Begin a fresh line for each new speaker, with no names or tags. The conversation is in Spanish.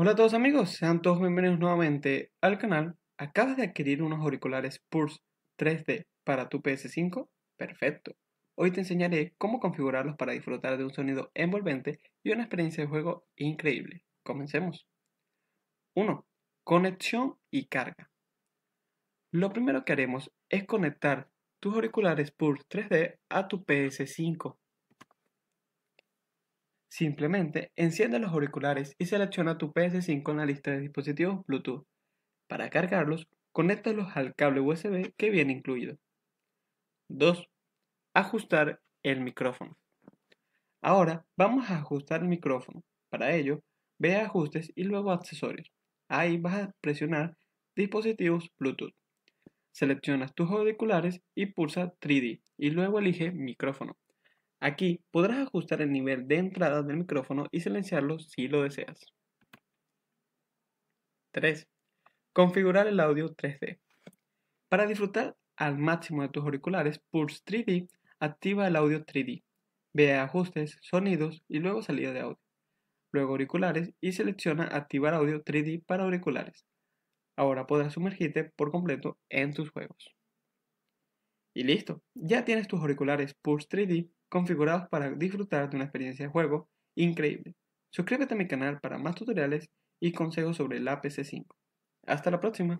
Hola a todos amigos, sean todos bienvenidos nuevamente al canal. ¿Acabas de adquirir unos auriculares Pulse 3D para tu PS5? Perfecto. Hoy te enseñaré cómo configurarlos para disfrutar de un sonido envolvente y una experiencia de juego increíble. Comencemos. 1. Conexión y carga. Lo primero que haremos es conectar tus auriculares Pulse 3D a tu PS5. Simplemente enciende los auriculares y selecciona tu PS5 en la lista de dispositivos Bluetooth. Para cargarlos, conéctalos al cable USB que viene incluido. 2. Ajustar el micrófono. Ahora vamos a ajustar el micrófono. Para ello, ve a ajustes y luego accesorios. Ahí vas a presionar dispositivos Bluetooth. Seleccionas tus auriculares y pulsa 3D y luego elige micrófono. Aquí podrás ajustar el nivel de entrada del micrófono y silenciarlo si lo deseas. 3. Configurar el audio 3D. Para disfrutar al máximo de tus auriculares, Pulse 3D activa el audio 3D. Ve a ajustes, sonidos y luego salida de audio. Luego auriculares y selecciona activar audio 3D para auriculares. Ahora podrás sumergirte por completo en tus juegos. Y listo, ya tienes tus auriculares Pulse 3D configurados para disfrutar de una experiencia de juego increíble. Suscríbete a mi canal para más tutoriales y consejos sobre el pc 5 Hasta la próxima.